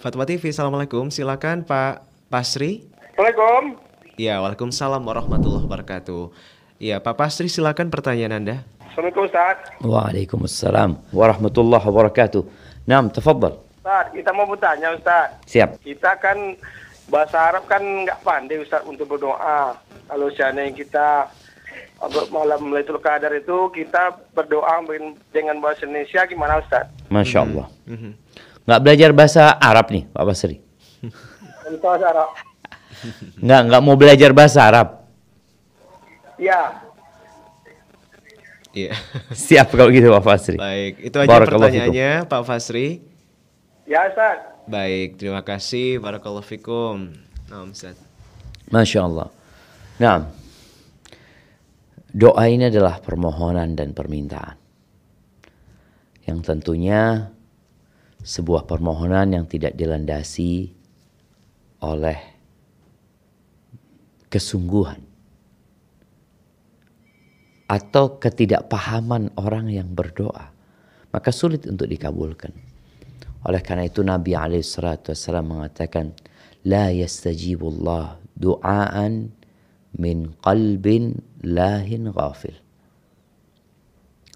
Fatwa TV, Assalamualaikum. Silakan Pak Pasri. Assalamualaikum. Ya, Waalaikumsalam warahmatullahi wabarakatuh. Ya, Pak Pasri silakan pertanyaan Anda. Assalamualaikum Ustaz. Waalaikumsalam warahmatullahi wabarakatuh. Nam, tafadhal. Ustaz, kita mau bertanya Ustaz. Siap. Kita kan bahasa Arab kan nggak pandai Ustaz untuk berdoa. Kalau seandainya kita malam Lailatul Qadar itu kita berdoa dengan bahasa Indonesia gimana Ustaz? Masya Allah. Mm -hmm nggak belajar bahasa Arab nih Pak Basri? bahasa Arab. Nggak nggak mau belajar bahasa Arab. Iya. Iya. Siap kalau gitu Pak Fasri. Baik, itu aja Barakallah pertanyaannya fikum. Pak Fasri. Ya Ustaz. Baik, terima kasih. Barakallahu fikum. Nah, Ustaz. Masya Allah. Nah, doa ini adalah permohonan dan permintaan. Yang tentunya sebuah permohonan yang tidak dilandasi oleh kesungguhan atau ketidakpahaman orang yang berdoa maka sulit untuk dikabulkan oleh karena itu Nabi Alaihissalam wassalam mengatakan la yastajibullah du'aan min qalbin lahin ghafil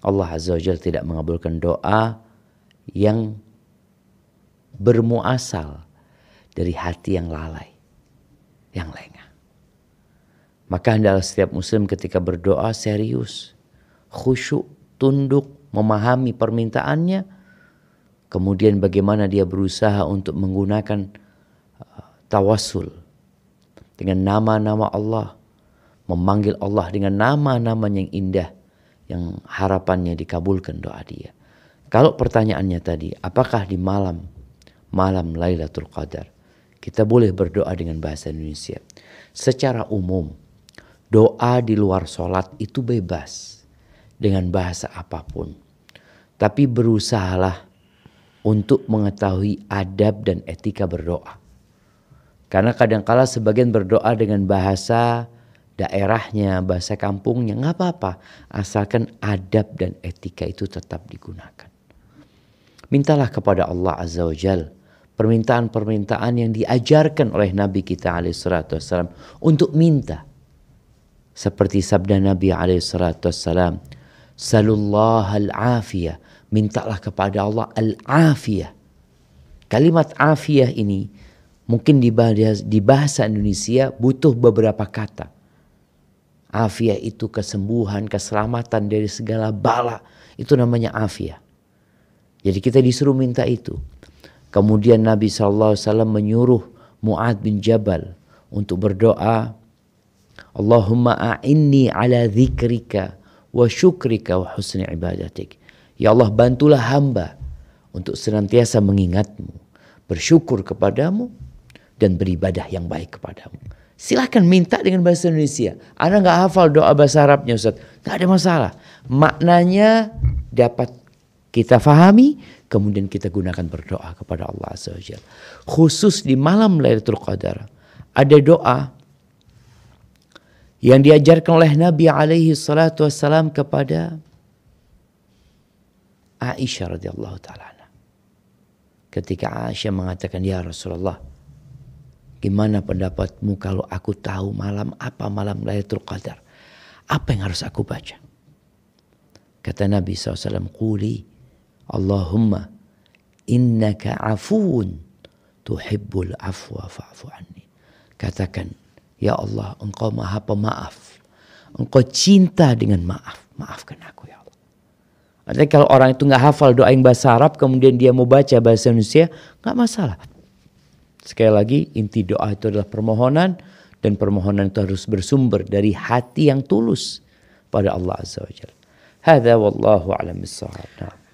Allah azza wa jalla tidak mengabulkan doa yang bermuasal dari hati yang lalai, yang lengah. Maka hendaklah setiap muslim ketika berdoa serius, khusyuk, tunduk, memahami permintaannya, kemudian bagaimana dia berusaha untuk menggunakan uh, tawasul dengan nama-nama Allah, memanggil Allah dengan nama-nama yang indah yang harapannya dikabulkan doa dia. Kalau pertanyaannya tadi, apakah di malam malam Lailatul Qadar. Kita boleh berdoa dengan bahasa Indonesia. Secara umum, doa di luar sholat itu bebas dengan bahasa apapun. Tapi berusahalah untuk mengetahui adab dan etika berdoa. Karena kadangkala sebagian berdoa dengan bahasa daerahnya, bahasa kampungnya, nggak apa-apa. Asalkan adab dan etika itu tetap digunakan. Mintalah kepada Allah Azza wa Jalla permintaan-permintaan yang diajarkan oleh Nabi kita alaihissalam untuk minta. Seperti sabda Nabi alaihissalam, Salullah al-afiyah, mintalah kepada Allah al-afiyah. Kalimat afiyah ini mungkin di bahasa, di bahasa Indonesia butuh beberapa kata. Afiyah itu kesembuhan, keselamatan dari segala bala. Itu namanya afiyah. Jadi kita disuruh minta itu. Kemudian Nabi SAW menyuruh Mu'ad bin Jabal untuk berdoa. Allahumma a'inni ala zikrika wa syukrika wa husni ibadatik. Ya Allah bantulah hamba untuk senantiasa mengingatmu, bersyukur kepadamu, dan beribadah yang baik kepadamu. Silahkan minta dengan bahasa Indonesia. Anda nggak hafal doa bahasa Arabnya Ustaz. Nggak ada masalah. Maknanya dapat kita fahami, kemudian kita gunakan berdoa kepada Allah Azza wa Khusus di malam Lailatul Qadar, ada doa yang diajarkan oleh Nabi alaihi salatu wasalam kepada Aisyah radhiyallahu taala. Ketika Aisyah mengatakan, "Ya Rasulullah, gimana pendapatmu kalau aku tahu malam apa malam Lailatul Qadar? Apa yang harus aku baca?" Kata Nabi SAW, kuli Allahumma innaka afuun tuhibbul afwa fa'fu anni. Katakan, ya Allah, engkau maha pemaaf. Engkau cinta dengan maaf. Maafkan aku ya Allah. Artinya kalau orang itu nggak hafal doa yang bahasa Arab, kemudian dia mau baca bahasa Indonesia, nggak masalah. Sekali lagi, inti doa itu adalah permohonan dan permohonan itu harus bersumber dari hati yang tulus pada Allah Azza wa Jalla. Hadza wallahu a'lam bissawab.